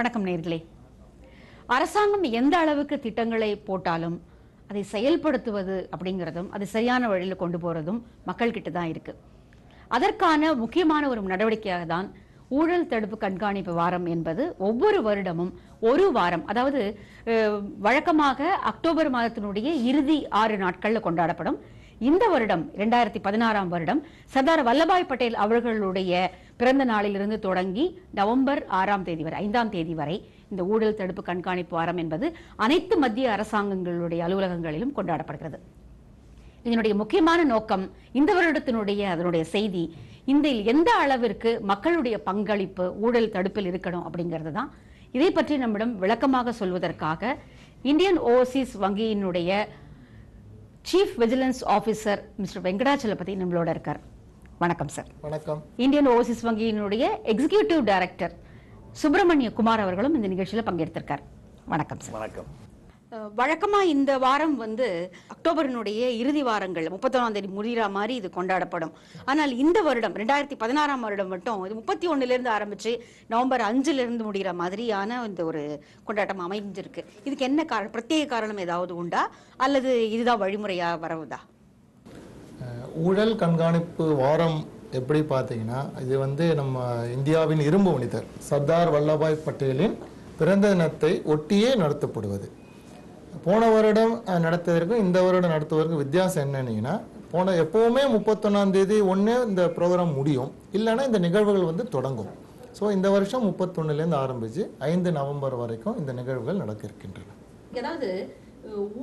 வணக்கம் நேர்களே அரசாங்கம் எந்த அளவுக்கு திட்டங்களை போட்டாலும் அதை செயல்படுத்துவது அப்படிங்கிறதும் அது சரியான வழியில் கொண்டு போகிறதும் மக்கள்கிட்ட தான் இருக்கு அதற்கான முக்கியமான ஒரு நடவடிக்கையாக தான் ஊழல் தடுப்பு கண்காணிப்பு வாரம் என்பது ஒவ்வொரு வருடமும் ஒரு வாரம் அதாவது வழக்கமாக அக்டோபர் மாதத்தினுடைய இறுதி ஆறு நாட்களில் கொண்டாடப்படும் இந்த வருடம் இரண்டாயிரத்தி பதினாறாம் வருடம் சர்தார் வல்லபாய் பட்டேல் அவர்களுடைய பிறந்த நாளிலிருந்து தொடங்கி நவம்பர் ஆறாம் தேதி வரை ஐந்தாம் தேதி வரை இந்த ஊழல் தடுப்பு கண்காணிப்பு வாரம் என்பது அனைத்து மத்திய அரசாங்கங்களுடைய அலுவலகங்களிலும் கொண்டாடப்படுகிறது இதனுடைய முக்கியமான நோக்கம் இந்த வருடத்தினுடைய அதனுடைய செய்தி இந்த எந்த அளவிற்கு மக்களுடைய பங்களிப்பு ஊழல் தடுப்பில் இருக்கணும் அப்படிங்கிறது தான் இதை பற்றி நம்மிடம் விளக்கமாக சொல்வதற்காக இந்தியன் ஓவர்சீஸ் வங்கியினுடைய chief vigilance officer mister Venkatachalapathy நம்மளோட இருக்கார் வணக்கம் சார் வணக்கம் இந்தியன் ஓவர்சீஸ் வங்கியினுடைய எக்ஸிகியூட்டிவ் டைரக்டர் சுப்பிரமணிய குமார் அவர்களும் இந்த நிகழ்ச்சியில் பங்கெடுத்திருக்கார் வணக்கம் சார் வணக்கம் வழக்கமாக இந்த வாரம் வந்து அக்டோபரினுடைய இறுதி வாரங்கள் முப்பத்தொன்னாம் தேதி முடிகிற மாதிரி இது கொண்டாடப்படும் ஆனால் இந்த வருடம் ரெண்டாயிரத்தி பதினாறாம் வருடம் மட்டும் இது முப்பத்தி ஒன்றுலேருந்து ஆரம்பித்து நவம்பர் அஞ்சுலேருந்து முடிகிற மாதிரியான இந்த ஒரு கொண்டாட்டம் அமைஞ்சிருக்கு இதுக்கு என்ன காரணம் பிரத்யேக காரணம் ஏதாவது உண்டா அல்லது இதுதான் வழிமுறையாக வரவுதா ஊழல் கண்காணிப்பு வாரம் எப்படி பார்த்தீங்கன்னா இது வந்து நம்ம இந்தியாவின் இரும்பு மனிதர் சர்தார் வல்லபாய் பட்டேலின் பிறந்த தினத்தை ஒட்டியே நடத்தப்படுவது போன வருடம் நடத்துவதற்கும் இந்த வருடம் நடத்துவதற்கும் வித்தியாசம் என்னன்னீங்கன்னா போன எப்போவுமே முப்பத்தொன்னாம் தேதி ஒன்று இந்த ப்ரோக்ராம் முடியும் இல்லைன்னா இந்த நிகழ்வுகள் வந்து தொடங்கும் ஸோ இந்த வருஷம் முப்பத்தொன்னுலேருந்து ஆரம்பித்து ஐந்து நவம்பர் வரைக்கும் இந்த நிகழ்வுகள் நடக்க இருக்கின்றன ஏதாவது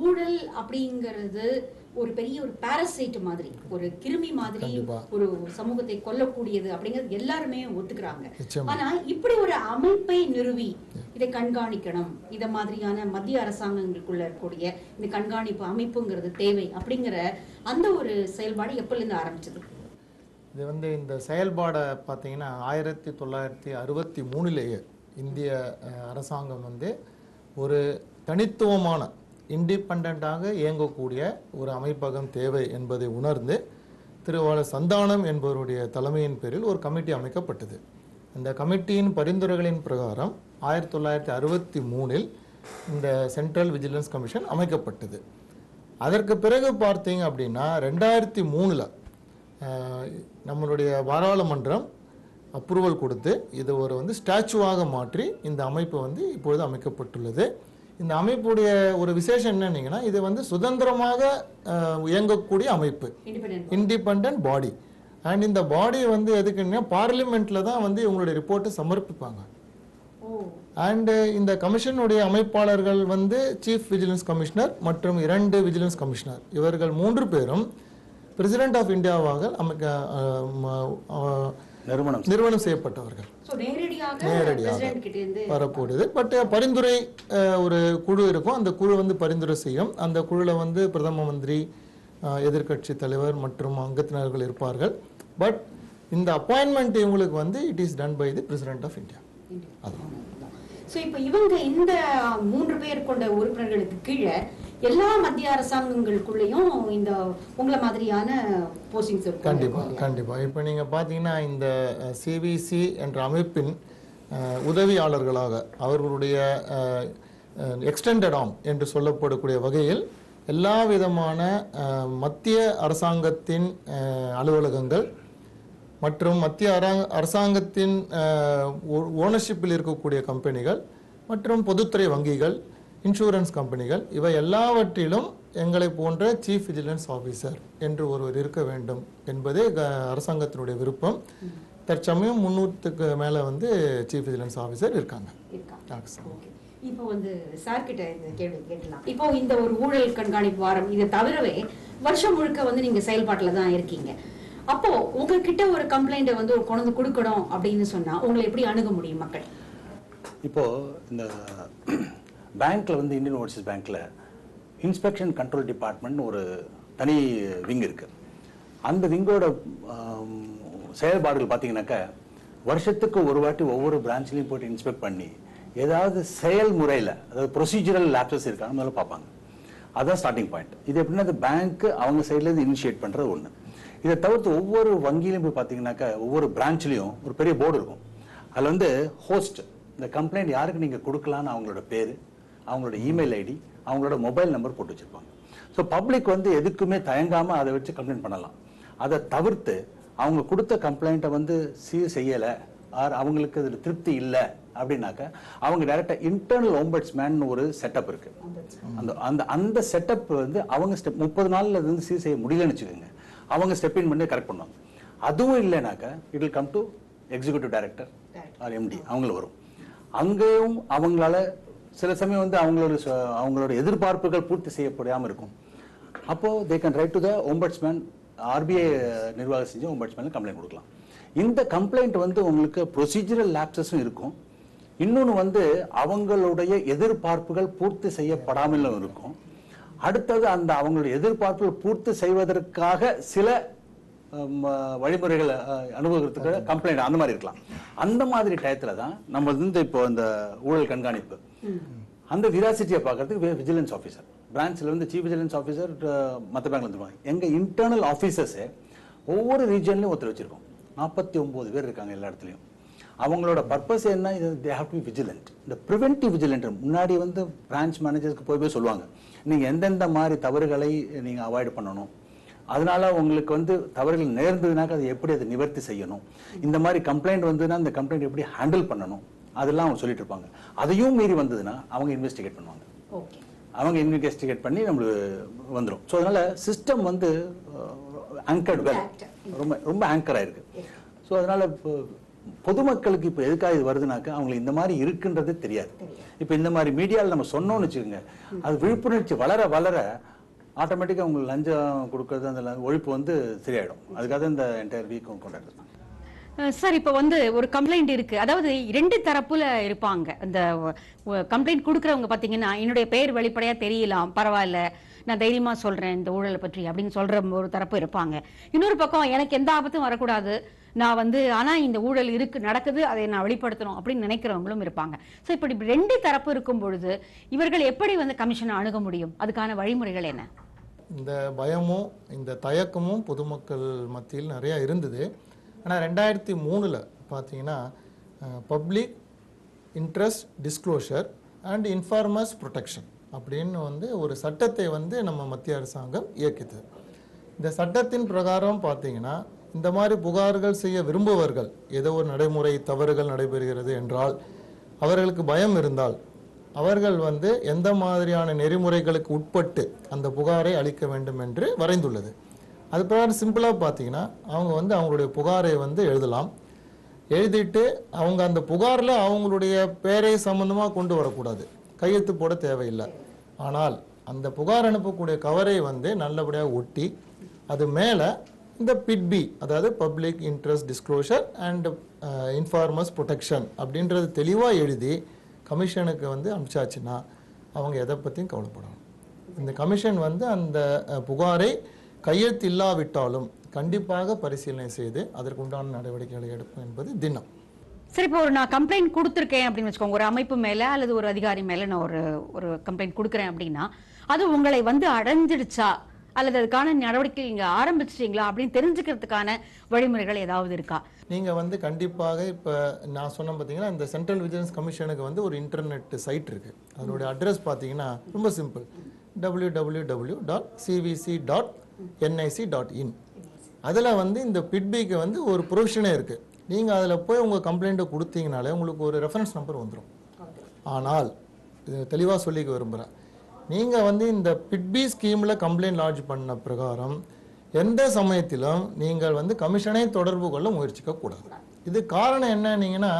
ஊழல் அப்படிங்கிறது ஒரு பெரிய ஒரு பாரசைட் மாதிரி ஒரு கிருமி மாதிரி ஒரு சமூகத்தை கொல்லக்கூடியது அப்படிங்கிறது எல்லாருமே ஒத்துக்கிறாங்க ஆனா இப்படி ஒரு அமைப்பை நிறுவி இதை கண்காணிக்கணும் இத மாதிரியான மத்திய அரசாங்கங்களுக்குள்ள இருக்கக்கூடிய இந்த கண்காணிப்பு அமைப்புங்கிறது தேவை அப்படிங்கிற அந்த ஒரு செயல்பாடு எப்பலேருந்து ஆரம்பிச்சது இது வந்து இந்த செயல்பாடை பார்த்தீங்கன்னா ஆயிரத்தி தொள்ளாயிரத்தி அறுபத்தி மூணுலேயே இந்திய அரசாங்கம் வந்து ஒரு தனித்துவமான இண்டிபெண்ட்டாக இயங்கக்கூடிய ஒரு அமைப்பகம் தேவை என்பதை உணர்ந்து திருவாள சந்தானம் என்பவருடைய தலைமையின் பேரில் ஒரு கமிட்டி அமைக்கப்பட்டது அந்த கமிட்டியின் பரிந்துரைகளின் பிரகாரம் ஆயிரத்தி தொள்ளாயிரத்தி அறுபத்தி மூணில் இந்த சென்ட்ரல் விஜிலன்ஸ் கமிஷன் அமைக்கப்பட்டது அதற்கு பிறகு பார்த்தீங்க அப்படின்னா ரெண்டாயிரத்தி மூணில் நம்மளுடைய பாராளுமன்றம் அப்ரூவல் கொடுத்து இதை ஒரு வந்து ஸ்டாச்சுவாக மாற்றி இந்த அமைப்பு வந்து இப்பொழுது அமைக்கப்பட்டுள்ளது இந்த அமைப்புடைய ஒரு விசேஷம் என்னன்னீங்கன்னா இது வந்து சுதந்திரமாக இயங்கக்கூடிய அமைப்பு இண்டிபெண்ட் பாடி அண்ட் இந்த பாடி வந்து எதுக்குன்னா பார்லிமெண்ட்ல தான் வந்து இவங்களுடைய ரிப்போர்ட்டை சமர்ப்பிப்பாங்க அண்டு இந்த கமிஷனுடைய அமைப்பாளர்கள் வந்து சீஃப் விஜிலன்ஸ் கமிஷனர் மற்றும் இரண்டு விஜிலன்ஸ் கமிஷனர் இவர்கள் மூன்று பேரும் பிரசிடென்ட் ஆஃப் இந்தியாவாக அமைக்க நிறுவனம் நிறுவனம் செய்யப்பட்டவர்கள் நேரடியாக வரக்கூடியது பட் பரிந்துரை ஒரு குழு இருக்கும் அந்த குழு வந்து பரிந்துரை செய்யும் அந்த குழுல வந்து பிரதம மந்திரி எதிர்கட்சி தலைவர் மற்றும் அங்கத்தினர்கள் இருப்பார்கள் பட் இந்த அப்பாயின்மெண்ட் இவங்களுக்கு வந்து it is done by the president of India அதான் ஸோ இப்போ இவங்க இந்த மூன்று பேர் கொண்ட உறுப்பினர்களுக்கு கீழே எல்லா மத்திய அரசாங்கங்களுக்குள்ளேயும் இந்த உங்களை மாதிரியான போஸ்டிங்ஸ் இருக்கும் கண்டிப்பாக கண்டிப்பாக இப்போ நீங்கள் பார்த்தீங்கன்னா இந்த சிபிசி என்ற அமைப்பின் உதவியாளர்களாக அவர்களுடைய எக்ஸ்டெண்டட் ஆம் என்று சொல்லப்படக்கூடிய வகையில் எல்லா விதமான மத்திய அரசாங்கத்தின் அலுவலகங்கள் மற்றும் மத்திய அரசாங்கத்தின் ஓனர்ஷிப்பில் இருக்கக்கூடிய கம்பெனிகள் மற்றும் பொதுத்துறை வங்கிகள் இன்சூரன்ஸ் கம்பெனிகள் இவை எல்லாவற்றிலும் எங்களை போன்ற சீஃப் விஜிலன்ஸ் ஆஃபீஸர் என்று ஒருவர் இருக்க வேண்டும் என்பதே அரசாங்கத்தினுடைய விருப்பம் தற்சமயம் முன்னூற்றுக்கு மேலே வந்து சீஃப் விஜிலன்ஸ் ஆஃபீஸர் இருக்காங்க இப்போ வந்து சார்கிட்ட இந்த கேள்வி கேட்கலாம் இப்போ இந்த ஒரு ஊழல் கண்காணிப்பு வாரம் இதை தவிரவே வருஷம் முழுக்க வந்து நீங்க செயல்பாட்டில் தான் இருக்கீங்க அப்போ உங்ககிட்ட ஒரு கம்ப்ளைண்ட்டை வந்து ஒரு கொண்டு கொடுக்கணும் அப்படின்னு சொன்னா உங்களை எப்படி அணுக முடியும் மக்கள் இப்போ இந்த பேங்க்கில் வந்து இந்தியன் ஓவர்சீஸ் பேங்க்கில் இன்ஸ்பெக்ஷன் கண்ட்ரோல் டிபார்ட்மெண்ட் ஒரு தனி விங் இருக்குது அந்த விங்கோட செயல்பாடுகள் பார்த்தீங்கன்னாக்கா வருஷத்துக்கு ஒரு வாட்டி ஒவ்வொரு பிரான்ச்லையும் போயிட்டு இன்ஸ்பெக்ட் பண்ணி ஏதாவது செயல்முறையில் அதாவது ப்ரொசீஜரல் லேப்சஸ் இருக்காங்க முதல்ல பார்ப்பாங்க அதுதான் ஸ்டார்டிங் பாயிண்ட் இது எப்படின்னா அந்த பேங்க்கு அவங்க சைட்லேருந்து இனிஷியேட் பண்ணுறது ஒன்று இதை தவிர்த்து ஒவ்வொரு வங்கியிலையும் போய் பார்த்தீங்கன்னாக்கா ஒவ்வொரு பிரான்ச்லேயும் ஒரு பெரிய போர்டு இருக்கும் அதில் வந்து ஹோஸ்ட் இந்த கம்ப்ளைண்ட் யாருக்கு நீங்கள் கொடுக்கலான்னு அவங்களோட பேர் அவங்களோட இமெயில் ஐடி அவங்களோட மொபைல் நம்பர் போட்டு வச்சுருப்பாங்க ஸோ பப்ளிக் வந்து எதுக்குமே தயங்காமல் அதை வச்சு கம்ப்ளைண்ட் பண்ணலாம் அதை தவிர்த்து அவங்க கொடுத்த கம்ப்ளைண்ட்டை வந்து சீ செய்யலை ஆர் அவங்களுக்கு அதில் திருப்தி இல்லை அப்படின்னாக்க அவங்க டேரெக்டாக இன்டர்னல் ஓம்பட்ஸ்மேன் ஒரு செட்டப் இருக்கு அந்த அந்த அந்த செட்டப் வந்து அவங்க ஸ்டெப் முப்பது நாளில் இருந்து வந்து சீ செய்ய முடியலன்னு வச்சுக்கோங்க அவங்க ஸ்டெப் இன் பண்ணி கரெக்ட் பண்ணுவாங்க அதுவும் இல்லைனாக்க it will come to executive director or MD அவங்களும் வரும் அங்கேயும் அவங்களால சில சமயம் வந்து அவங்களோட அவங்களோட எதிர்பார்ப்புகள் பூர்த்தி செய்யப்படாமல் இருக்கும் அப்போது they can write to the ombudsman RBI நிர்வாகம் செஞ்சு ஒம்பட்ஸ்மேனில் கம்ப்ளைண்ட் கொடுக்கலாம் இந்த கம்ப்ளைண்ட் வந்து உங்களுக்கு ப்ரொசீஜரல் லேப்சஸும் இருக்கும் இன்னொன்று வந்து அவங்களுடைய எதிர்பார்ப்புகள் பூர்த்தி செய்யப்படாமலும் இருக்கும் அடுத்தது அந்த அவங்களுடைய எதிர்பார்ப்புகள் பூர்த்தி செய்வதற்காக சில வழிமுறைகளை அனுபவிக்கிறதுக்கு கம்ப்ளைண்ட் அந்த மாதிரி இருக்கலாம் அந்த மாதிரி டயத்தில் தான் நம்ம வந்து இப்போ இந்த ஊழல் கண்காணிப்பு அந்த விராசிட்டியை பார்க்கறதுக்கு விஜிலன்ஸ் ஆஃபீஸர் பிரான்ச்சில் வந்து சீஃப் விஜிலன்ஸ் ஆஃபீஸர் மற்ற பேங்க்ல இருந்துருவாங்க எங்கள் இன்டர்னல் ஆஃபீஸர்ஸே ஒவ்வொரு ரீஜன்லையும் ஒருத்தர் வச்சுருக்கோம் நாற்பத்தி ஒம்பது பேர் இருக்காங்க எல்லா இடத்துலையும் அவங்களோட பர்பஸ் என்ன இது தே ஹாவ் டு விஜிலண்ட் இந்த ப்ரிவென்டிவ் விஜிலண்ட் முன்னாடி வந்து பிரான்ச் மேனேஜருக்கு போய் போய் சொல்லுவாங்க நீங்கள் எந்தெந்த மாதிரி தவறுகளை நீங்கள் அவாய்ட் பண்ணணும் அதனால உங்களுக்கு வந்து தவறுகள் நேர்ந்ததுனாக்க அதை எப்படி அதை நிவர்த்தி செய்யணும் இந்த மாதிரி கம்ப்ளைண்ட் வந்ததுன்னா அந்த கம்ப்ளைண்ட் எப்படி ஹேண்டில் பண்ணணும் அதெல்லாம் அவங்க சொல்லிட்டு இருப்பாங்க அதையும் மீறி வந்ததுன்னா அவங்க இன்வெஸ்டிகேட் பண்ணுவாங்க அவங்க இன்வெஸ்டிகேட் பண்ணி நம்மளுக்கு வந்துடும் ஸோ அதனால சிஸ்டம் வந்து ஆங்கர்டு வெல் ரொம்ப ரொம்ப ஆங்கர் ஆயிருக்கு ஸோ அதனால இப்போ பொதுமக்களுக்கு இப்போ எதுக்காக இது வருதுனாக்கா அவங்களுக்கு இந்த மாதிரி இருக்குன்றதே தெரியாது இப்போ இந்த மாதிரி மீடியாவில் நம்ம சொன்னோம்னு வச்சுக்கோங்க அது விழிப்புணர்ச்சி வளர வளர ஆட்டோமேட்டிக்காக அவங்களுக்கு லஞ்சம் கொடுக்கறது அந்த ஒழிப்பு வந்து சரியாயிடும் அதுக்காக இந்த என்டையர் வீக் கொண்டாடுறது சார் இப்போ வந்து ஒரு கம்ப்ளைண்ட் இருக்கு அதாவது இரண்டு தரப்புல இருப்பாங்க அந்த கம்ப்ளைண்ட் கொடுக்குறவங்க பார்த்தீங்கன்னா என்னுடைய பெயர் வெளிப்படையா தெரியலாம் பரவாயில்ல நான் தைரியமா சொல்றேன் இந்த ஊழலை பற்றி அப்படின்னு சொல்ற ஒரு தரப்பு இருப்பாங்க இன்னொரு பக்கம் எனக்கு எந்த ஆபத்தும் வரக்கூடாது நான் வந்து ஆனா இந்த ஊழல் இருக்கு நடக்குது அதை நான் வெளிப்படுத்தணும் அப்படின்னு நினைக்கிறவங்களும் இருப்பாங்க ஸோ இப்படி ரெண்டு தரப்பு இருக்கும் பொழுது இவர்கள் எப்படி வந்து கமிஷனை அணுக முடியும் அதுக்கான வழிமுறைகள் என்ன இந்த பயமும் இந்த தயக்கமும் பொதுமக்கள் மத்தியில் நிறையா இருந்தது ஆனால் ரெண்டாயிரத்தி மூணில் பார்த்தீங்கன்னா public interest disclosure and informers protection அப்படின்னு வந்து ஒரு சட்டத்தை வந்து நம்ம மத்திய அரசாங்கம் இயக்கிது இந்த சட்டத்தின் பிரகாரம் பார்த்தீங்கன்னா இந்த மாதிரி புகார்கள் செய்ய விரும்புவர்கள் ஏதோ ஒரு நடைமுறை தவறுகள் நடைபெறுகிறது என்றால் அவர்களுக்கு பயம் இருந்தால் அவர்கள் வந்து எந்த மாதிரியான நெறிமுறைகளுக்கு உட்பட்டு அந்த புகாரை அளிக்க வேண்டும் என்று வரைந்துள்ளது அது பிரகாரம் சிம்பிளாக பார்த்தீங்கன்னா அவங்க வந்து அவங்களுடைய புகாரை வந்து எழுதலாம் எழுதிட்டு அவங்க அந்த புகாரில் அவங்களுடைய பேரை சம்மந்தமாக கொண்டு வரக்கூடாது கையெழுத்து போட தேவையில்லை ஆனால் அந்த புகார் அனுப்பக்கூடிய கவரை வந்து நல்லபடியாக ஒட்டி அது மேலே இந்த பிட்பி அதாவது public interest disclosure and informers protection அப்படின்றது தெளிவாக எழுதி கமிஷனுக்கு வந்து அனுப்பிச்சாச்சுன்னா அவங்க எதை பற்றியும் கவலைப்படணும் இந்த கமிஷன் வந்து அந்த புகாரை கையெழுத்து இல்லாவிட்டாலும் கண்டிப்பாக பரிசீலனை செய்து அதற்கு உண்டான நடவடிக்கைகளை எடுப்போம் என்பது தினம் சரி இப்போ ஒரு நான் கம்ப்ளைண்ட் கொடுத்துருக்கேன் அப்படின்னு வச்சுக்கோங்க ஒரு அமைப்பு மேலே அல்லது ஒரு அதிகாரி மேலே நான் ஒரு ஒரு கம்ப்ளைண்ட் கொடுக்குறேன் அப்படின்னா அது உங்களை வந்து அடைஞ்சிடுச்சா அல்லது அதுக்கான நடவடிக்கை நீங்கள் ஆரம்பிச்சிட்டீங்களா அப்படின்னு தெரிஞ்சுக்கிறதுக்கான வழிமுறைகள் ஏதாவது இருக்கா நீங்கள் வந்து கண்டிப்பாக இப்போ நான் சொன்ன பார்த்தீங்கன்னா இந்த சென்ட்ரல் விஜிலன்ஸ் கமிஷனுக்கு வந்து ஒரு இன்டர்நெட் சைட் இருக்குது அதனுடைய அட்ரஸ் பார்த்தீங்கன்னா ரொம்ப simple W W W dot CVC dot NIC dot in அதில் வந்து இந்த பிட்பிக்கு வந்து ஒரு ப்ரொவிஷனே இருக்குது நீங்கள் அதில் போய் உங்கள் கம்ப்ளைண்ட்டை கொடுத்தீங்கனாலே உங்களுக்கு ஒரு ரெஃபரன்ஸ் நம்பர் வந்துடும் ஆனால் இது தெளிவாக சொல்லிக்க விரும்புகிறேன் நீங்கள் வந்து இந்த பிட்பி ஸ்கீமில் கம்ப்ளைண்ட் லாட்ஜ் பண்ண பிரகாரம் எந்த சமயத்திலும் நீங்கள் வந்து கமிஷனை தொடர்பு கொள்ள முயற்சிக்கக்கூடாது இது காரணம் என்னன்னீங்கன்னா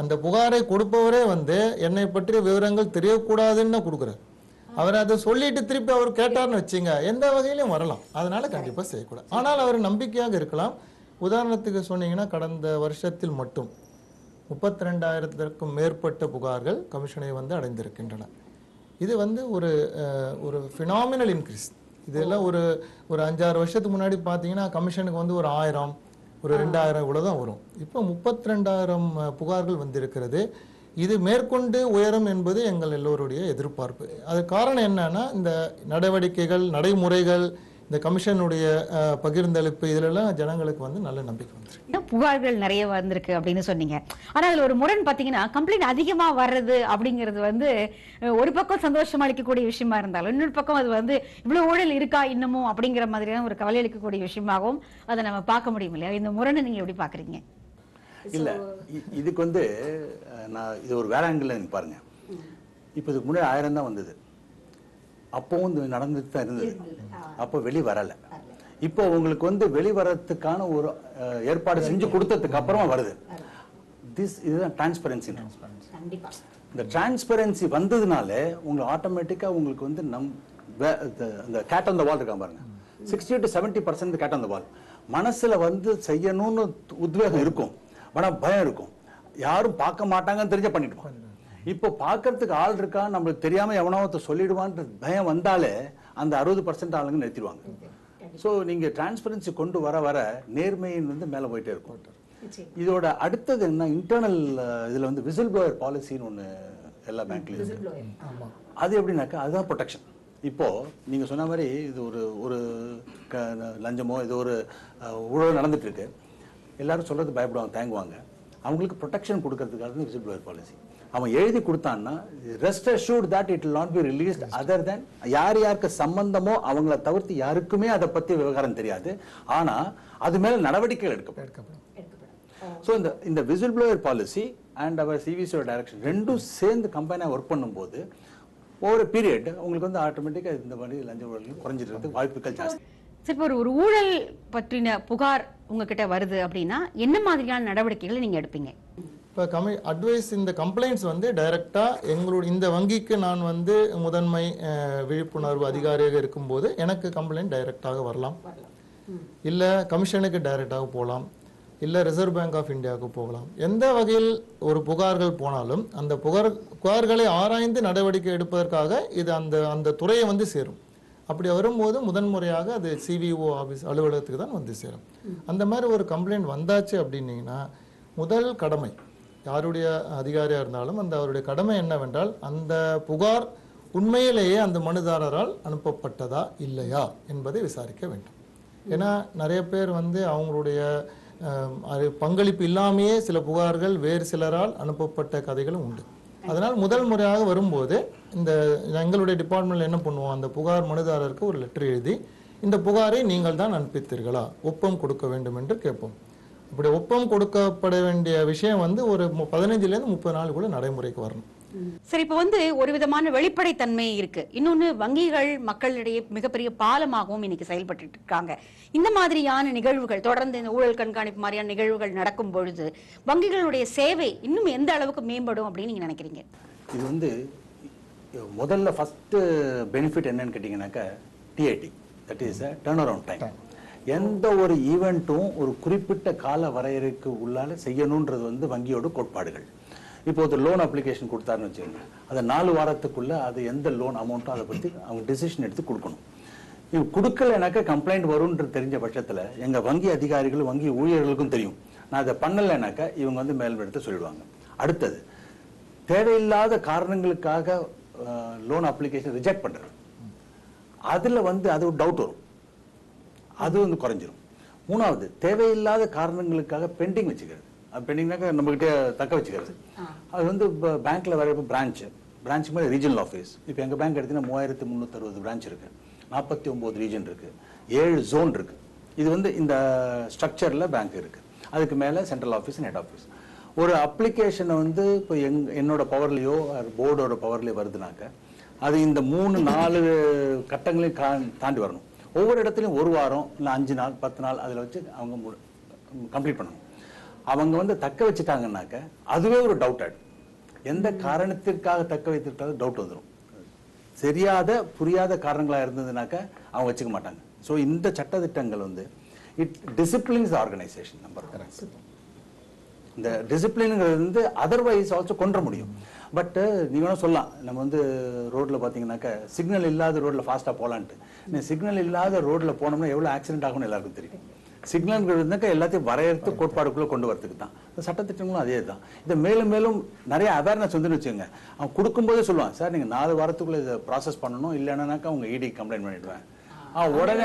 அந்த புகாரை கொடுப்பவரே வந்து என்னை பற்றிய விவரங்கள் தெரியக்கூடாதுன்னு கொடுக்குறாரு அவர் அதை சொல்லிட்டு திருப்பி அவர் கேட்டார்னு வச்சுங்க எந்த வகையிலும் வரலாம் அதனால கண்டிப்பாக செய்யக்கூடாது ஆனால் அவர் நம்பிக்கையாக இருக்கலாம் உதாரணத்துக்கு சொன்னீங்கன்னா கடந்த வருஷத்தில் மட்டும் முப்பத்தி ரெண்டாயிரத்திற்கும் மேற்பட்ட புகார்கள் கமிஷனை வந்து அடைந்திருக்கின்றன இது வந்து ஒரு ஒரு ஃபினாமினல் இன்க்ரீஸ் இதெல்லாம் ஒரு ஒரு அஞ்சாறு வருஷத்துக்கு முன்னாடி பார்த்தீங்கன்னா கமிஷனுக்கு வந்து ஒரு ஆயிரம் ஒரு ரெண்டாயிரம் இவ்வளோ தான் வரும் இப்போ முப்பத்தி ரெண்டாயிரம் புகார்கள் வந்திருக்கிறது இது மேற்கொண்டு உயரும் என்பது எங்கள் எல்லோருடைய எதிர்பார்ப்பு அது காரணம் என்னன்னா இந்த நடவடிக்கைகள் நடைமுறைகள் இந்த கமிஷனுடைய பகிர்ந்தளிப்பு இதுலலாம் ஜனங்களுக்கு வந்து நல்ல நம்பிக்கை வந்துருக்கு புகார்கள் நிறைய வந்திருக்கு அப்படின்னு சொன்னீங்க ஆனால் அதில் ஒரு முரண் பார்த்தீங்கன்னா கம்ப்ளைண்ட் அதிகமாக வர்றது அப்படிங்கிறது வந்து ஒரு பக்கம் சந்தோஷமா அளிக்கக்கூடிய விஷயமா இருந்தாலும் இன்னொரு பக்கம் அது வந்து இவ்வளோ ஊழல் இருக்கா இன்னமும் அப்படிங்கிற மாதிரியான ஒரு கவலை அளிக்கக்கூடிய விஷயமாகவும் அதை நம்ம பார்க்க முடியும் இல்லையா இந்த முரணை நீங்கள் எப்படி பார்க்குறீங்க இல்லை இதுக்கு வந்து நான் இது ஒரு வேற ஆங்கிள் பாருங்க இப்போ இதுக்கு முன்னாடி ஆயிரம் தான் வந்தது அப்போவும் நடந்துட்டு தான் இருந்தது அப்போ வெளி வரலை இப்போ உங்களுக்கு வந்து வெளி வரத்துக்கான ஒரு ஏற்பாடு செஞ்சு கொடுத்ததுக்கு அப்புறமா வருது திஸ் இதுதான் டிரான்ஸ்பரன்சி இந்த டிரான்ஸ்பரன்சி வந்ததுனால உங்களுக்கு ஆட்டோமேட்டிக்காக உங்களுக்கு வந்து நம் அந்த கேட் ஆன் த வால் இருக்கா பாருங்க சிக்ஸ்டி டு செவன்ட்டி பர்சன்ட் கேட் ஆன் த வால் மனசில் வந்து செய்யணும்னு உத்வேகம் இருக்கும் ஆனால் பயம் இருக்கும் யாரும் பார்க்க மாட்டாங்கன்னு தெரிஞ்ச பண்ணிடுவோம் இப்போ பார்க்கறதுக்கு ஆள் இருக்கா நம்மளுக்கு தெரியாமல் எவனோ ஒருத்தர் சொல்லிடுவான்ற பயம் வந்தாலே அந்த அறுபது பர்சன்ட் ஆளுங்க நிறுத்திடுவாங்க ஸோ நீங்கள் டிரான்ஸ்பரன்சி கொண்டு வர வர நேர்மையின் வந்து மேலே போயிட்டே இருக்கும் இதோட அடுத்தது என்ன இன்டர்னல் இதில் வந்து விசில் ப்ளோயர் பாலிசின்னு ஒன்று எல்லா பேங்க்லேயும் அது எப்படின்னாக்கா அதுதான் ப்ரொடெக்ஷன் இப்போது நீங்கள் சொன்ன மாதிரி இது ஒரு ஒரு க லஞ்சமோ இது ஒரு ஊழல் இருக்கு எல்லாரும் சொல்கிறது பயப்படுவாங்க தேங்குவாங்க அவங்களுக்கு ப்ரொடெக்ஷன் கொடுக்கறதுக்காக தான் விசில் ப்ளோயர் பாலிசி அவன் எழுதி கொடுத்தான்னா rest assured that it will not be release other than யார் யாருக்கு சம்பந்தமோ அவங்கள தவிர்த்து யாருக்குமே அதை பற்றி விவகாரம் தெரியாது ஆனால் அது மேலே நடவடிக்கைகள் எடுக்கப்படும் ஸோ இந்த இந்த விசில் ப்ளோயர் பாலிசி அண்ட் அவர் சிவிசியோட டைரக்ஷன் ரெண்டும் சேர்ந்து கம்பெனியாக ஒர்க் பண்ணும்போது ஒவ்வொரு பீரியட் உங்களுக்கு வந்து ஆட்டோமேட்டிக்காக இந்த மாதிரி லஞ்ச ஊழல் குறைஞ்சிட்டு வாய்ப்புகள் ஜாஸ்தி சரி இப்போ ஒரு ஊழல் பற்றின புகார் உங்ககிட்ட வருது அப்படின்னா என்ன மாதிரியான நடவடிக்கைகளை நீங்கள் எடுப்பீங்க இப்போ கமி அட்வைஸ் இந்த கம்ப்ளைண்ட்ஸ் வந்து டைரெக்டாக எங்களுடைய இந்த வங்கிக்கு நான் வந்து முதன்மை விழிப்புணர்வு அதிகாரியாக இருக்கும்போது எனக்கு கம்ப்ளைண்ட் டைரெக்டாக வரலாம் இல்லை கமிஷனுக்கு டைரெக்டாக போகலாம் இல்லை ரிசர்வ் பேங்க் ஆஃப் இந்தியாவுக்கு போகலாம் எந்த வகையில் ஒரு புகார்கள் போனாலும் அந்த புகார் புகார்களை ஆராய்ந்து நடவடிக்கை எடுப்பதற்காக இது அந்த அந்த துறையை வந்து சேரும் அப்படி வரும்போது முதன்முறையாக அது சிவிஓ ஆஃபீஸ் அலுவலகத்துக்கு தான் வந்து சேரும் அந்த மாதிரி ஒரு கம்ப்ளைண்ட் வந்தாச்சு அப்படின்னீங்கன்னா முதல் கடமை யாருடைய அதிகாரியாக இருந்தாலும் அந்த அவருடைய கடமை என்னவென்றால் அந்த புகார் உண்மையிலேயே அந்த மனுதாரரால் அனுப்பப்பட்டதா இல்லையா என்பதை விசாரிக்க வேண்டும் ஏன்னா நிறைய பேர் வந்து அவங்களுடைய பங்களிப்பு இல்லாமையே சில புகார்கள் வேறு சிலரால் அனுப்பப்பட்ட கதைகளும் உண்டு அதனால் முதல் முறையாக வரும்போது இந்த எங்களுடைய டிபார்ட்மெண்ட்ல என்ன பண்ணுவோம் அந்த புகார் மனுதாரருக்கு ஒரு லெட்டர் எழுதி இந்த புகாரை நீங்கள் தான் அனுப்பித்தீர்களா ஒப்பம் கொடுக்க வேண்டும் என்று கேட்போம் இப்படி ஒப்பம் கொடுக்கப்பட வேண்டிய விஷயம் வந்து ஒரு பதினைஞ்சுலேருந்து முப்பது நாள் கூட நடைமுறைக்கு வரணும் சரி இப்போ வந்து ஒரு விதமான வெளிப்படைத்தன்மை இருக்கு இன்னொன்னு வங்கிகள் மக்களிடையே மிகப்பெரிய பாலமாகவும் இன்னைக்கு செயல்பட்டு இருக்காங்க இந்த மாதிரியான நிகழ்வுகள் தொடர்ந்து இந்த ஊழல் கண்காணிப்பு மாதிரியான நிகழ்வுகள் நடக்கும் பொழுது வங்கிகளுடைய சேவை இன்னும் எந்த அளவுக்கு மேம்படும் அப்படின்னு நீங்க நினைக்கிறீங்க இது வந்து முதல்ல ஃபர்ஸ்ட் பெனிஃபிட் என்னன்னு கேட்டீங்கன்னாக்கா TID that is a turn around time எந்த ஒரு ஈவெண்ட்டும் ஒரு குறிப்பிட்ட கால வரையறைக்கு உள்ளால செய்யணுன்றது வந்து வங்கியோட கோட்பாடுகள் இப்போ ஒரு லோன் அப்ளிகேஷன் கொடுத்தாருன்னு வச்சுக்கோங்க அதை நாலு வாரத்துக்குள்ள அது எந்த லோன் அமௌண்ட்டோ அதை பற்றி அவங்க டிசிஷன் எடுத்து கொடுக்கணும் இது கொடுக்கலைனாக்கா கம்ப்ளைண்ட் வரும்ன்ற தெரிஞ்ச பட்சத்தில் எங்கள் வங்கி அதிகாரிகளும் வங்கி ஊழியர்களுக்கும் தெரியும் நான் அதை பண்ணலைனாக்கா இவங்க வந்து மேல்படுத்த சொல்லிடுவாங்க அடுத்தது தேவையில்லாத காரணங்களுக்காக லோன் அப்ளிகேஷன் ரிஜெக்ட் பண்ணுறது அதில் வந்து அது ஒரு டவுட் வரும் அது வந்து குறைஞ்சிரும் மூணாவது தேவையில்லாத காரணங்களுக்காக பெண்டிங் வச்சுக்கிறது பெண்டிங்னாக்க நம்மகிட்ட தக்க வச்சுக்கிறது அது வந்து இப்போ பேங்க்கில் வர இப்போ பிரான்ச்சு பிரான்ச்சுக்கு மேலே ரீஜனல் ஆஃபீஸ் இப்போ எங்கள் பேங்க் எடுத்தீங்கன்னா மூவாயிரத்து முந்நூற்றறுபது பிரான்ச் இருக்குது நாற்பத்தி ஒம்பது ரீஜன் இருக்குது ஏழு ஜோன் இருக்குது இது வந்து இந்த ஸ்ட்ரக்சரில் பேங்க் இருக்குது அதுக்கு மேலே சென்ட்ரல் ஆஃபீஸ் ஹெட் ஆஃபீஸ் ஒரு அப்ளிகேஷனை வந்து இப்போ எங் என்னோட பவர்லேயோ போர்டோட பவர்லேயோ வருதுனாக்க அது இந்த மூணு நாலு கட்டங்களையும் கா தாண்டி வரணும் ஒவ்வொரு இடத்துலையும் ஒரு வாரம் இல்லை அஞ்சு நாள் பத்து நாள் அதில் வச்சு அவங்க கம்ப்ளீட் பண்ணணும் அவங்க வந்து தக்க வச்சுட்டாங்கனாக்க அதுவே ஒரு டவுட் ஆகிடும் எந்த காரணத்திற்காக தக்க வைத்திருக்காத டவுட் வந்துடும் சரியாத புரியாத காரணங்களாக இருந்ததுனாக்க அவங்க வச்சுக்க மாட்டாங்க ஸோ இந்த சட்டத்திட்டங்கள் வந்து இட் டிசிப்ளின்ஸ் ஆர்கனைசேஷன் நம்பர் இந்த டிசிப்ளின்ங்கிறது வந்து அதர்வைஸ் ஆல்சோ கொன்ற முடியும் பட் நீ வேணும் சொல்லலாம் நம்ம வந்து ரோட்டில் பார்த்தீங்கன்னாக்கா சிக்னல் இல்லாத ரோட்டில் ஃபாஸ்ட்டாக போகலான்ட்டு நீ சிக்னல் இல்லாத ரோட்டில் போனோம்னா எவ்வளோ ஆக்சிடென்ட் ஆகும்னு எல்லாருக்கும் தெரியும் சிக்னல்கள் இருந்தாக்க எல்லாத்தையும் வரையறுத்து கோட்பாடுக்குள்ளே கொண்டு வரதுக்கு தான் இந்த சட்டத்திட்டங்களும் அதே தான் இதை மேலும் மேலும் நிறைய அவேர்னஸ் வந்துன்னு வச்சுக்கோங்க அவன் கொடுக்கும்போதே சொல்லுவான் சார் நீங்கள் நாலு வாரத்துக்குள்ளே இதை ப்ராசஸ் பண்ணணும் இல்லைன்னாக்கா உங்கள் இடி e கம்ப்ளைண்ட் பண்ணிடுவேன் உடனே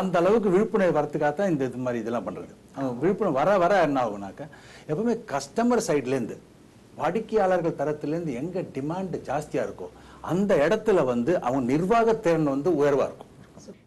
அந்த அளவுக்கு விழிப்புணர்வு வரத்துக்காக தான் இந்த இது மாதிரி இதெல்லாம் பண்ணுறது அவங்க விழிப்புணர்வு வர வர என்ன ஆகுனாக்க எப்பவுமே கஸ்டமர் சைட்லேருந்து வாடிக்கையாளர்கள் தரத்துலேருந்து எங்கே டிமாண்டு ஜாஸ்தியாக இருக்கோ அந்த இடத்துல வந்து அவங்க நிர்வாக திறன் வந்து உயர்வாக இருக்கும்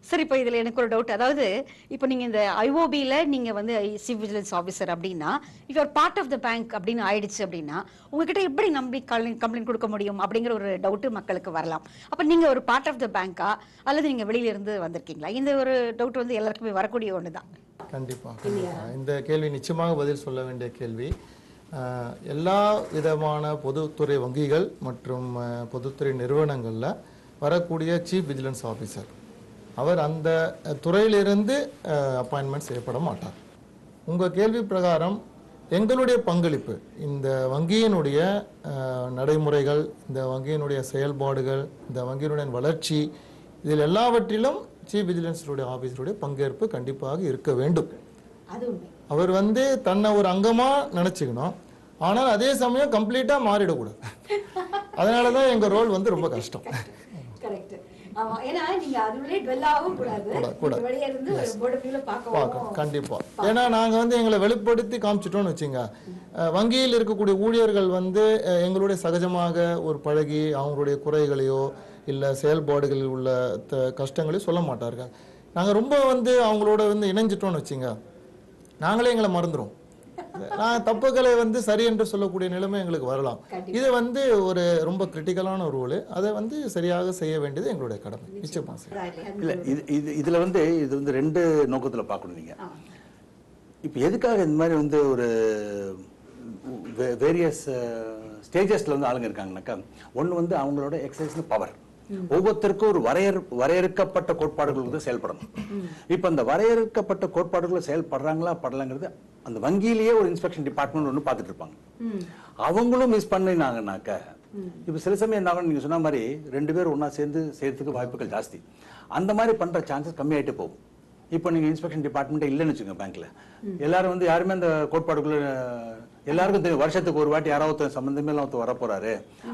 சரி இப்போ இதில் எனக்கு ஒரு டவுட் அதாவது இப்போ நீங்கள் இந்த ஐஓபியில் நீங்கள் வந்து சீஃப் விஜிலன்ஸ் ஆஃபீஸர் அப்படின்னா if you're part of the bank அப்படின்னு ஆயிடுச்சு அப்படின்னா உங்ககிட்ட எப்படி நம்பி கம்ப்ளைண்ட் கொடுக்க முடியும் அப்படிங்கிற ஒரு டவுட்டு மக்களுக்கு வரலாம் அப்போ நீங்கள் ஒரு பார்ட் ஆஃப் த பேங்க்கா அல்லது நீங்கள் வெளியிலேருந்து வந்திருக்கீங்களா இந்த ஒரு டவுட் வந்து எல்லாருக்குமே வரக்கூடிய ஒன்று தான் கண்டிப்பாக இந்த கேள்வி நிச்சயமாக பதில் சொல்ல வேண்டிய கேள்வி எல்லா விதமான பொதுத்துறை வங்கிகள் மற்றும் பொதுத்துறை நிறுவனங்களில் வரக்கூடிய சீஃப் விஜிலன்ஸ் ஆஃபீஸர் அவர் அந்த துறையிலிருந்து அப்பாயின்மெண்ட் செய்யப்பட மாட்டார் உங்கள் கேள்வி பிரகாரம் எங்களுடைய பங்களிப்பு இந்த வங்கியினுடைய நடைமுறைகள் இந்த வங்கியினுடைய செயல்பாடுகள் இந்த வங்கியினுடைய வளர்ச்சி இதில் எல்லாவற்றிலும் சீஃப் விஜிலன்ஸுடைய ஆஃபீஸருடைய பங்கேற்பு கண்டிப்பாக இருக்க வேண்டும் அவர் வந்து தன்னை ஒரு அங்கமாக நினச்சிக்கணும் ஆனால் அதே சமயம் கம்ப்ளீட்டாக மாறிடக்கூடாது அதனால தான் எங்கள் ரோல் வந்து ரொம்ப கஷ்டம் ஆமா ஏன்னா நீங்க அதுலயே டுவெல் கண்டிப்பா ஏன்னா நாங்க வந்து எங்களை வெளிப்படுத்தி காமிச்சிட்டோம்னு வச்சுங்க வங்கியில் இருக்கக்கூடிய ஊழியர்கள் வந்து எங்களுடைய சகஜமாக ஒரு பழகி அவங்களுடைய குறைகளையோ இல்லை செயல்பாடுகளில் உள்ள த கஷ்டங்களையும் சொல்ல மாட்டார்கள் நாங்கள் ரொம்ப வந்து அவங்களோட வந்து இணைஞ்சிட்டோம்னு வச்சுங்க நாங்களே எங்களை மறந்துடும் நான் தப்புகளை வந்து சரி என்று சொல்லக்கூடிய நிலைமை எங்களுக்கு வரலாம் இது வந்து ஒரு ரொம்ப கிரிட்டிக்கலான ஒரு ரூல் அதை வந்து சரியாக செய்ய வேண்டியது எங்களுடைய கடமை நிச்சயமா இல்லை இது இது இதில் வந்து இது வந்து ரெண்டு நோக்கத்தில் பார்க்கணும் நீங்கள் இப்போ எதுக்காக இந்த மாதிரி வந்து ஒரு வேரியஸ் ஸ்டேஜஸில் வந்து ஆளுங்க இருக்காங்கனாக்கா ஒன்று வந்து அவங்களோட எக்ஸசைஸ் பவர் ஒவ்வொருத்தருக்கும் ஒரு வரையறு வரையறுக்கப்பட்ட கோட்பாடுகள் வந்து செயல்படணும் இப்போ அந்த வரையறுக்கப்பட்ட கோட்பாடுகளை செயல்படுறாங்களா படலங்கிறது அந்த வங்கியிலேயே ஒரு இன்ஸ்பெக்ஷன் டிபார்ட்மெண்ட் ஒன்று பார்த்துட்டு இருப்பாங்க அவங்களும் மிஸ் பண்ணினாங்கனாக்க இப்போ சில சமயம் என்ன நீங்கள் சொன்ன மாதிரி ரெண்டு பேர் ஒன்றா சேர்ந்து செய்யறதுக்கு வாய்ப்புகள் ஜாஸ்தி அந்த மாதிரி பண்ணுற சான்சஸ் கம்மியாகிட்டு போகும் இப்போ நீங்கள் இன்ஸ்பெக்ஷன் டிபார்ட்மெண்ட்டே இல்லைன்னு வச்சுங்க பேங்க்கில் எல்லாரும் வந்து யாருமே அந்த கோட்பாடுக்குள்ள எல்லாருக்கும் தெரியும் வருஷத்துக்கு ஒரு வாட்டி யாராவது சம்மந்தமே எல்லாம் ஒருத்தர் வரப்போறாரு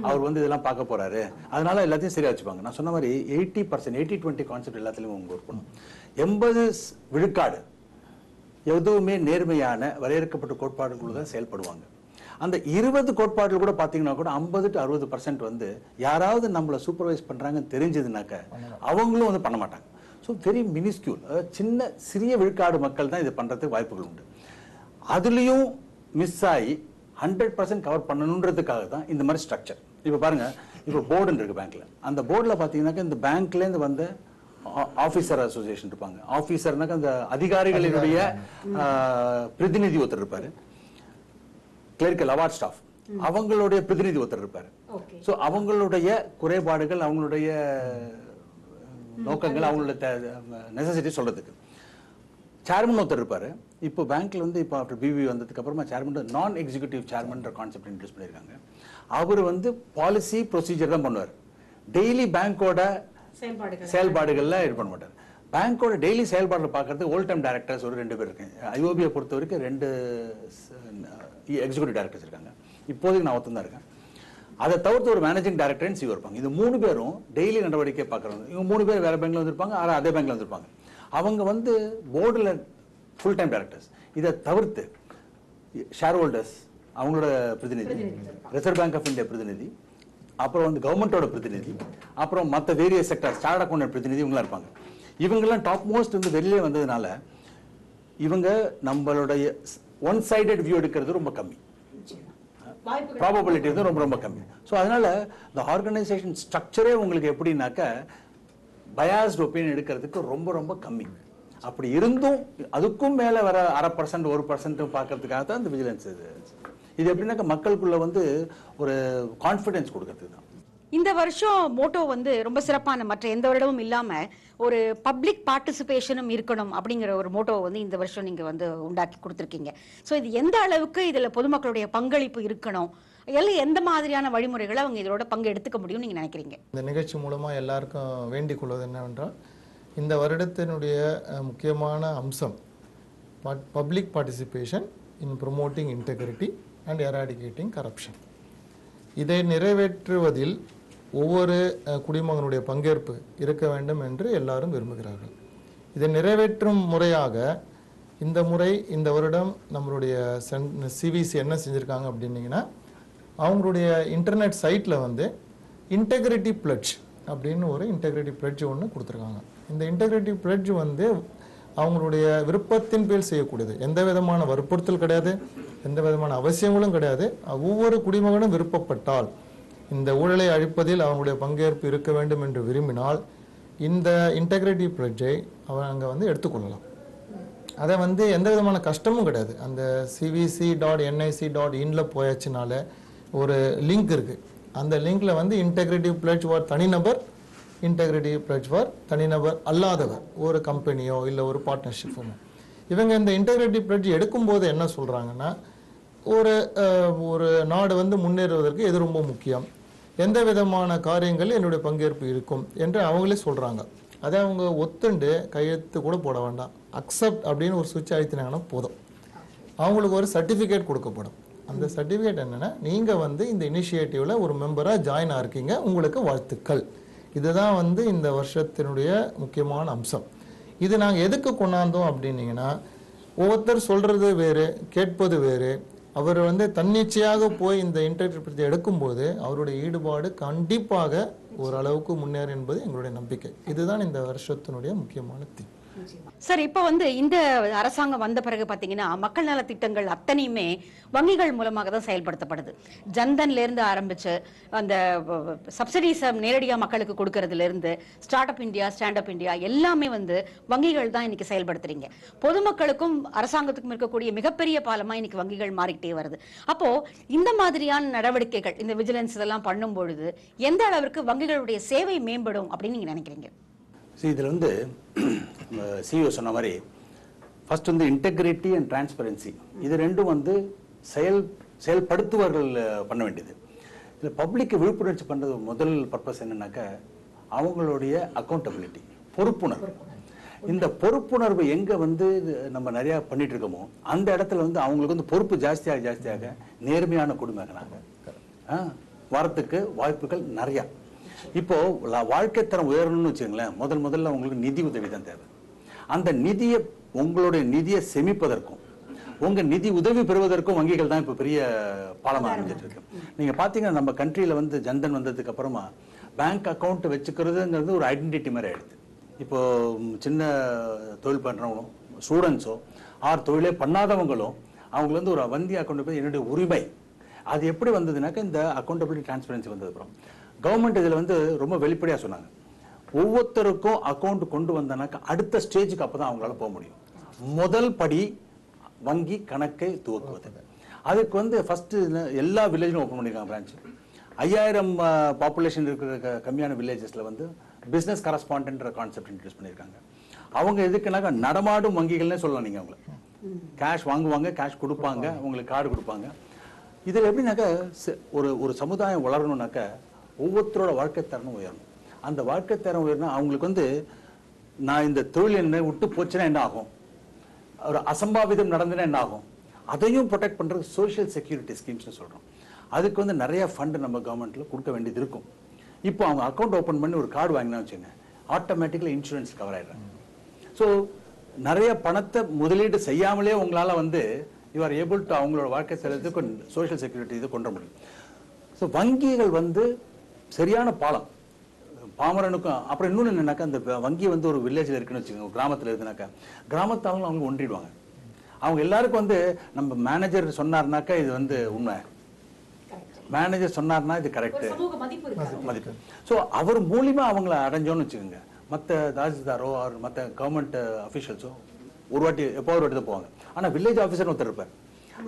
அவர் வந்து இதெல்லாம் பார்க்க போறாரு அதனால எல்லாத்தையும் சரியா வச்சுப்பாங்க நான் சொன்ன மாதிரி eighty percent eighty twenty concept எல்லாத்துலேயும் உங்களுக்கு இருக்கணும் எண்பது விழுக்காடு எதுவுமே நேர்மையான வரையறுக்கப்பட்ட கோட்பாடுக்குள்ள தான் செயல்படுவாங்க அந்த இருபது கோட்பாட்டில் கூட பார்த்தீங்கன்னா கூட ஐம்பது டு அறுபது பர்சன்ட் வந்து யாராவது நம்மளை சூப்பர்வைஸ் பண்ணுறாங்கன்னு தெரிஞ்சதுனாக்க அவங்களும் வந்து பண்ண மாட்டாங்க ஸோ வெரி மினிஸ்கியூல் சின்ன சிறிய விழுக்காடு மக்கள் தான் இதை பண்ணுறதுக்கு வாய்ப்புகள் உண்டு அதுலேயும் மிஸ் ஆகி ஹண்ட்ரட் பர்சன்ட் கவர் பண்ணணுன்றதுக்காக தான் இந்த மாதிரி ஸ்ட்ரக்சர் இப்போ பாருங்கள் இப்போ போர்டுன்னு இருக்குது பேங்க்கில் அந்த போர்டில் பார்த்தீங்கன்னாக்கா இந்த பேங்க்லேருந்து வந்த ஆஃபீஸர் அசோசியேஷன் இருப்பாங்க ஆஃபீஸர்னாக்க அந்த அதிகாரிகளினுடைய பிரதிநிதி ஒருத்தர் இருப்பார் கிளர்க்கல் அவார்ட் ஸ்டாஃப் அவங்களுடைய பிரதிநிதி ஒருத்தர் இருப்பார் ஸோ அவங்களுடைய குறைபாடுகள் அவங்களுடைய நோக்கங்கள் அவங்களோட நெசசிட்டி சொல்கிறதுக்கு சேர்மன் ஒருத்தர் இருப்பார் இப்போ பேங்க்கில் வந்து இப்போ ஆஃப்டர் பிபி வந்ததுக்கு அப்புறமா சேர்மன் நான் எக்ஸிகூட்டிவ் சேர்மன்ற கான்செப்ட் இன்ட்ரடியூஸ் பண்ணியிருக்காங்க அவர் வந்து பாலிசி ப்ரொசீஜர் தான் பண்ணுவார் டெய்லி பேங்க்கோட செயல்பாடுகளில் இது பண்ண மாட்டார் பேங்க்கோட டெய்லி செயல்பாடில் பார்க்கறது ஓல் டைம் டேரக்டர்ஸ் ஒரு ரெண்டு பேர் இருக்கேன் ஐஓபியை பொறுத்த வரைக்கும் ரெண்டு எக்ஸிக்யூட்டிவ் டேரக்டர்ஸ் இருக்காங்க இப்போதைக்கு நான் ஒருத்தன் தான் இருக்கேன் அதை தவிர்த்து ஒரு மேனேஜிங் டேரக்டர்னு சிவ சிஓ இருப்பாங்க இது மூணு பேரும் டெய்லி நடவடிக்கை பார்க்குறாங்க இவங்க மூணு பேர் வேறு பேங்க்கில் வந்திருப்பாங்க ஆனால் அதே பேங்க்கில் வந்திருப்பாங்க அவங்க வந்து போர்டில் ஃபுல் டைம் டேரக்டர்ஸ் இதை தவிர்த்து ஷேர் ஹோல்டர்ஸ் அவங்களோட பிரதிநிதி ரிசர்வ் பேங்க் ஆஃப் இந்தியா பிரதிநிதி அப்புறம் வந்து கவர்மெண்ட்டோட பிரதிநிதி அப்புறம் மற்ற வேரிய செக்டர் ஸ்டார்ட் அக்கௌண்ட் பிரதிநிதி இவங்களாம் இருப்பாங்க இவங்கெல்லாம் டாப் மோஸ்ட் வந்து வெளியே வந்ததுனால இவங்க நம்மளுடைய ஒன் சைடட் வியூ எடுக்கிறது ரொம்ப கம்மி ப்ராபபிலிட்டி வந்து ரொம்ப ரொம்ப கம்மி ஸோ அதனால இந்த ஆர்கனைசேஷன் ஸ்ட்ரக்சரே உங்களுக்கு எப்படின்னாக்க பயாஸ்ட் ஒப்பீனியன் எடுக்கிறதுக்கு ரொம்ப ரொம்ப கம்மி அப்படி இருந்தும் அதுக்கும் மேலே வர அரை பர்சன்ட் ஒரு பர்சன்ட்டும் பார்க்கறதுக்காக தான் இந்த விஜிலன்ஸ் இது இது எப்படின்னாக்க மக்களுக்குள்ள வந்து ஒரு கான்ஃபிடென்ஸ் கொடுக்கறது தான் இந்த வருஷம் மோட்டோ வந்து ரொம்ப சிறப்பான மற்ற எந்த வருடமும் இல்லாமல் ஒரு பப்ளிக் பார்ட்டிசிபேஷனும் இருக்கணும் அப்படிங்கிற ஒரு மோட்டோவை வந்து இந்த வருஷம் நீங்கள் வந்து உண்டாக்கி கொடுத்துருக்கீங்க ஸோ இது எந்த அளவுக்கு இதில் பொதுமக்களுடைய பங்களிப்பு இருக்கணும் எல்லாம் எந்த மாதிரியான வழிமுறைகளை அவங்க இதோட பங்கு எடுத்துக்க முடியும்னு நீங்கள் நினைக்கிறீங்க இந்த நிகழ்ச்சி மூலமாக எல்லாருக்கும் வேண்டிக் கொள்வது என்னவென்றால் இந்த வருடத்தினுடைய முக்கியமான அம்சம் public participation in promoting integrity and eradicating corruption இதை நிறைவேற்றுவதில் ஒவ்வொரு குடிமகனுடைய பங்கேற்பு இருக்க வேண்டும் என்று எல்லாரும் விரும்புகிறார்கள் இதை நிறைவேற்றும் முறையாக இந்த முறை இந்த வருடம் நம்மளுடைய சென் சிவிசி என்ன செஞ்சுருக்காங்க அப்படின்னிங்கன்னா அவங்களுடைய இன்டர்நெட் சைட்டில் வந்து இன்டெகிரிட்டி பிளட்ஜ் அப்படின்னு ஒரு இன்டெகிரிட்டி பிளட்ஜ் ஒன்று கொடுத்துருக்காங்க இந்த இன்டெகிரிட்டி பிளட்ஜ் வந்து அவங்களுடைய விருப்பத்தின் பேர் செய்யக்கூடியது எந்த விதமான வற்புறுத்தல் கிடையாது எந்த விதமான அவசியங்களும் கிடையாது ஒவ்வொரு குடிமகனும் விருப்பப்பட்டால் இந்த ஊழலை அழிப்பதில் அவங்களுடைய பங்கேற்பு இருக்க வேண்டும் என்று விரும்பினால் இந்த இன்டெகிரிட்டி பிளட்ஜை அவன் அங்கே வந்து எடுத்துக்கொள்ளலாம் அதை வந்து எந்த விதமான கஷ்டமும் கிடையாது அந்த சிவிசி டாட் என்ஐசி டாட் இன்ல போயாச்சுனால ஒரு லிங்க் இருக்குது அந்த லிங்க்ல வந்து இன்டெகிரிட்டி பிளட்ஜ் ஒரு தனிநபர் இன்டெகிரிட்டி ப்ளட்ஜ் ஃபார் தனிநபர் அல்லாதவர் ஒரு கம்பெனியோ இல்லை ஒரு பார்ட்னர்ஷிப்புமோ இவங்க இந்த இன்டெகிரிட்டி எடுக்கும் எடுக்கும்போது என்ன சொல்கிறாங்கன்னா ஒரு ஒரு நாடு வந்து முன்னேறுவதற்கு இது ரொம்ப முக்கியம் எந்த விதமான காரியங்களில் என்னுடைய பங்கேற்பு இருக்கும் என்று அவங்களே சொல்கிறாங்க அதை அவங்க ஒத்துண்டு கையெழுத்து கூட போட வேண்டாம் அக்செப்ட் அப்படின்னு ஒரு சுவிட்ச் அழுத்தினாங்கன்னா போதும் அவங்களுக்கு ஒரு சர்டிஃபிகேட் கொடுக்கப்படும் அந்த சர்டிஃபிகேட் என்னென்னா நீங்கள் வந்து இந்த இனிஷியேட்டிவில் ஒரு மெம்பராக ஜாயின் ஆகிருக்கீங்க உங்களுக்கு வாழ்த்துக்கள் இதுதான் வந்து இந்த வருஷத்தினுடைய முக்கியமான அம்சம் இது நாங்கள் எதுக்கு கொண்டாந்தோம் அப்படின்னீங்கன்னா ஒவ்வொருத்தர் சொல்கிறது வேறு கேட்பது வேறு அவர் வந்து தன்னிச்சையாக போய் இந்த இன்டர்பிரத்தை எடுக்கும்போது அவருடைய ஈடுபாடு கண்டிப்பாக ஓரளவுக்கு முன்னேறும் என்பது எங்களுடைய நம்பிக்கை இதுதான் இந்த வருஷத்தினுடைய முக்கியமான திட்டம் சார் இப்போ வந்து இந்த அரசாங்கம் வந்த பிறகு பார்த்தீங்கன்னா மக்கள் நல திட்டங்கள் அத்தனையுமே வங்கிகள் மூலமாக தான் செயல்படுத்தப்படுது ஜன்தன்ல இருந்து ஆரம்பிச்சு அந்த சப்சிடிஸ் நேரடியாக மக்களுக்கு கொடுக்கறதுல இருந்து start up India stand up India எல்லாமே வந்து வங்கிகள் தான் இன்னைக்கு செயல்படுத்துறீங்க பொதுமக்களுக்கும் அரசாங்கத்துக்கும் இருக்கக்கூடிய மிகப்பெரிய பாலமா இன்னைக்கு வங்கிகள் மாறிக்கிட்டே வருது அப்போ இந்த மாதிரியான நடவடிக்கைகள் இந்த விஜிலன்ஸ் இதெல்லாம் பண்ணும் பொழுது எந்த அளவிற்கு வங்கிகளுடைய சேவை மேம்படும் அப்படின்னு நீங்க நினைக்கிறீங்க இதில் வந்து சிஇஓ e சொன்ன மாதிரி ஃபர்ஸ்ட் வந்து இன்டெகிரிட்டி அண்ட் டிரான்ஸ்பரன்சி இது ரெண்டும் வந்து செயல் செயல்படுத்துவர்கள் பண்ண வேண்டியது இதில் பப்ளிக்கு விழிப்புணர்ச்சி பண்ணுறது முதல் பர்பஸ் என்னன்னாக்க அவங்களுடைய அக்கௌண்டபிலிட்டி பொறுப்புணர்வு இந்த பொறுப்புணர்வு எங்கே வந்து நம்ம நிறையா பண்ணிட்டு இருக்கோமோ அந்த இடத்துல வந்து அவங்களுக்கு வந்து பொறுப்பு ஜாஸ்தியாக ஜாஸ்தியாக நேர்மையான குடிமகனாங்க வரத்துக்கு வாய்ப்புகள் நிறையா இப்போ வாழ்க்கை தரம் உயரணும்னு வச்சுக்கோங்களேன் முதல் முதல்ல அவங்களுக்கு நிதி உதவி தான் தேவை அந்த நிதியை உங்களுடைய நிதியை செமிப்பதற்கும் உங்க நிதி உதவி பெறுவதற்கும் வங்கிகள் தான் இப்போ பெரிய பாலமாக அமைஞ்சிட்டு இருக்கு நீங்க பாத்தீங்கன்னா நம்ம கண்ட்ரியில வந்து ஜன்தன் வந்ததுக்கு அப்புறமா பேங்க் அக்கௌண்ட் வச்சுக்கிறதுங்கிறது ஒரு ஐடென்டிட்டி மாதிரி ஆயிடுது இப்போ சின்ன தொழில் பண்றவங்களும் ஸ்டூடெண்ட்ஸோ ஆர் தொழிலே பண்ணாதவங்களும் அவங்கள வந்து ஒரு வந்தி அக்கௌண்ட் போய் என்னுடைய உரிமை அது எப்படி வந்ததுனாக்கா இந்த அக்கௌண்டபிலிட்டி டிரான்ஸ்பரன்சி வந்ததுக்கு அப்புறம் கவர்மெண்ட் இதில் வந்து ரொம்ப வெளிப்படையாக சொன்னாங்க ஒவ்வொருத்தருக்கும் அக்கௌண்ட் கொண்டு வந்தனாக்கா அடுத்த ஸ்டேஜுக்கு அப்போ தான் அவங்களால போக முடியும் முதல் படி வங்கி கணக்கை துவக்குவது அதுக்கு வந்து ஃபஸ்ட்டு எல்லா வில்லேஜும் ஓப்பன் பண்ணியிருக்காங்க பிரான்ச் ஐயாயிரம் பாப்புலேஷன் இருக்கிற கம்மியான வில்லேஜஸில் வந்து பிஸ்னஸ் கரஸ்பாண்டன்ற கான்செப்ட் இன்ட்ரடியூஸ் பண்ணியிருக்காங்க அவங்க எதுக்குனாக்கா நடமாடும் வங்கிகள்னே சொல்லலாம் நீங்கள் அவங்கள கேஷ் வாங்குவாங்க கேஷ் கொடுப்பாங்க உங்களுக்கு கார்டு கொடுப்பாங்க இதில் எப்படின்னாக்கா ஒரு ஒரு சமுதாயம் வளரணுனாக்கா ஒவ்வொருத்தரோட வாழ்க்கை தரணும் உயரணும் அந்த வாழ்க்கை தரம் உயர்னா அவங்களுக்கு வந்து நான் இந்த தொழில் என்ன விட்டு போச்சுன்னா என்ன ஆகும் ஒரு அசம்பாவிதம் நடந்துன்னா என்ன ஆகும் அதையும் ப்ரொடெக்ட் பண்ணுறது சோஷியல் செக்யூரிட்டி ஸ்கீம்ஸ்னு சொல்கிறோம் அதுக்கு வந்து நிறைய ஃபண்டு நம்ம கவர்மெண்ட்டில் கொடுக்க வேண்டியது இருக்கும் இப்போ அவங்க அக்கௌண்ட் ஓப்பன் பண்ணி ஒரு கார்டு வாங்கினா வச்சுங்க ஆட்டோமேட்டிக்கலாக இன்சூரன்ஸ் கவர் ஆகிடுறாங்க ஸோ நிறைய பணத்தை முதலீடு செய்யாமலே உங்களால் வந்து யூ ஆர் ஏபிள் டு அவங்களோட வாழ்க்கை செலவுக்கு சோஷியல் செக்யூரிட்டி இது கொண்டு முடியும் ஸோ வங்கிகள் வந்து சரியான பாலம் பாமரனுக்கும் அப்புறம் இன்னொன்று என்னன்னாக்கா அந்த வங்கி வந்து ஒரு வில்லேஜில் இருக்குன்னு வச்சுக்கோங்க கிராமத்தில் இருக்குனாக்கா கிராமத்தாலும் அவங்க ஒன்றிடுவாங்க அவங்க எல்லாருக்கும் வந்து நம்ம மேனேஜர் சொன்னார்னாக்கா இது வந்து உண்மை மேனேஜர் சொன்னார்னா இது கரெக்டு மதிப்பு ஸோ அவர் மூலிமா அவங்கள அடைஞ்சோன்னு வச்சுக்கோங்க மற்ற தாசில்தாரோ அவர் மற்ற கவர்மெண்ட் அஃபிஷியல்ஸோ ஒரு வாட்டி எப்போ ஒரு வாட்டி தான் போவாங்க ஆனால் வில்லேஜ் ஆஃபீஸர்னு ஒருத்தர் இருப்பார்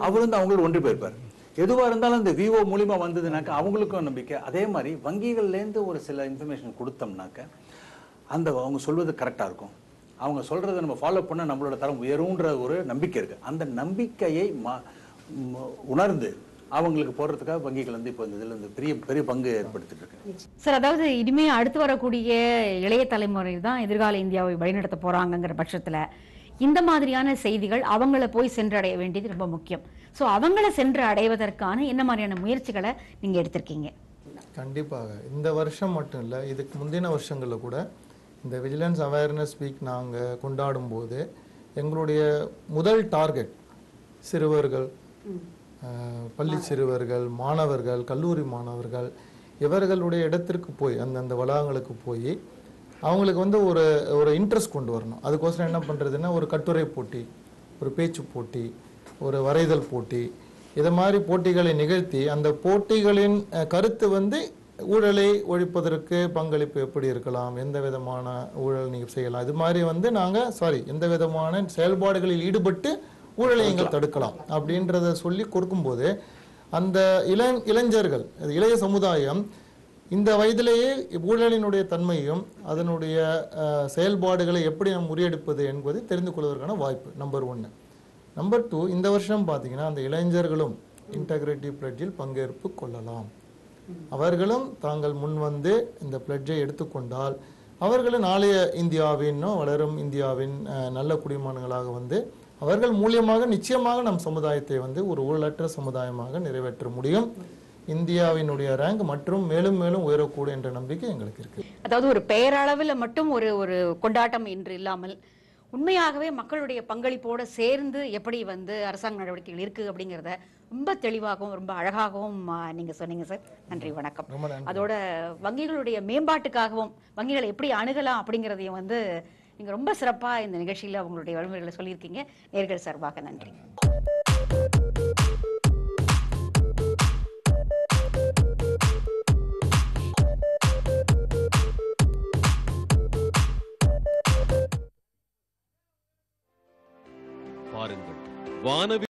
அவர் வந்து அவங்களோட ஒன்றி போயிருப்பார் எதுவாக இருந்தாலும் இந்த விவோ மூலிமா வந்ததுனாக்கா அவங்களுக்கும் நம்பிக்கை அதே மாதிரி வங்கிகள்லேருந்து ஒரு சில இன்ஃபர்மேஷன் கொடுத்தோம்னாக்க அந்த அவங்க சொல்வது கரெக்டாக இருக்கும் அவங்க சொல்கிறத நம்ம ஃபாலோ பண்ணால் நம்மளோட தரம் உயரும்ன்ற ஒரு நம்பிக்கை இருக்குது அந்த நம்பிக்கையை மா உணர்ந்து அவங்களுக்கு போடுறதுக்காக வங்கிகள் வந்து இப்போ இந்த இதில் வந்து பெரிய பெரிய பங்கு ஏற்படுத்திட்டு இருக்கு சார் அதாவது இனிமேல் அடுத்து வரக்கூடிய இளைய தலைமுறை தான் எதிர்கால இந்தியாவை வழிநடத்த போகிறாங்கங்கிற பட்சத்தில் இந்த மாதிரியான செய்திகள் அவங்கள போய் சென்றடைய வேண்டியது ரொம்ப முக்கியம் ஸோ அவங்கள சென்று அடைவதற்கான என்ன மாதிரியான முயற்சிகளை நீங்கள் எடுத்திருக்கீங்க கண்டிப்பாக இந்த வருஷம் மட்டும் இல்லை இதுக்கு முந்தின வருஷங்களில் கூட இந்த விஜிலன்ஸ் அவேர்னஸ் வீக் நாங்கள் கொண்டாடும் போது எங்களுடைய முதல் டார்கெட் சிறுவர்கள் பள்ளி சிறுவர்கள் மாணவர்கள் கல்லூரி மாணவர்கள் இவர்களுடைய இடத்திற்கு போய் அந்தந்த வளாகங்களுக்கு போய் அவங்களுக்கு வந்து ஒரு ஒரு இன்ட்ரெஸ்ட் கொண்டு வரணும் அதுக்கோசரம் என்ன பண்ணுறதுன்னா ஒரு கட்டுரை போட்டி ஒரு பேச்சு போட்டி ஒரு வரைதல் போட்டி இதை மாதிரி போட்டிகளை நிகழ்த்தி அந்த போட்டிகளின் கருத்து வந்து ஊழலை ஒழிப்பதற்கு பங்களிப்பு எப்படி இருக்கலாம் எந்த விதமான ஊழல் நீங்கள் செய்யலாம் இது மாதிரி வந்து நாங்கள் சாரி எந்த விதமான செயல்பாடுகளில் ஈடுபட்டு ஊழலை எங்கள் தடுக்கலாம் அப்படின்றத சொல்லி கொடுக்கும்போது அந்த இள இளைஞர்கள் இளைய சமுதாயம் இந்த வயதிலேயே ஊழலினுடைய தன்மையும் அதனுடைய செயல்பாடுகளை எப்படி நாம் முறியடிப்பது என்பதை தெரிந்து கொள்வதற்கான வாய்ப்பு நம்பர் ஒன்று நம்பர் டூ இந்த வருஷம் பார்த்தீங்கன்னா அந்த இளைஞர்களும் இன்டகிரேட்டிவ் பிளட்ஜில் பங்கேற்பு கொள்ளலாம் அவர்களும் தாங்கள் முன் வந்து இந்த பிளட்ஜை எடுத்துக்கொண்டால் அவர்களும் நாளைய இந்தியாவினும் வளரும் இந்தியாவின் நல்ல குடிமானங்களாக வந்து அவர்கள் மூலியமாக நிச்சயமாக நம் சமுதாயத்தை வந்து ஒரு ஊழலற்ற சமுதாயமாக நிறைவேற்ற முடியும் இந்தியாவினுடைய ரேங்க் மற்றும் மேலும் மேலும் உயரக்கூடும் என்ற நம்பிக்கை எங்களுக்கு இருக்கு அதாவது ஒரு பெயரளவில் மட்டும் ஒரு ஒரு கொண்டாட்டம் என்று இல்லாமல் உண்மையாகவே மக்களுடைய பங்களிப்போடு சேர்ந்து எப்படி வந்து அரசாங்க நடவடிக்கைகள் இருக்குது அப்படிங்கிறத ரொம்ப தெளிவாகவும் ரொம்ப அழகாகவும் நீங்கள் சொன்னீங்க சார் நன்றி வணக்கம் அதோட வங்கிகளுடைய மேம்பாட்டுக்காகவும் வங்கிகளை எப்படி அணுகலாம் அப்படிங்கிறதையும் வந்து நீங்கள் ரொம்ப சிறப்பாக இந்த நிகழ்ச்சியில் அவங்களுடைய வழிமுறைகளை சொல்லியிருக்கீங்க நேர்கள் சார்பாக நன்றி वानवी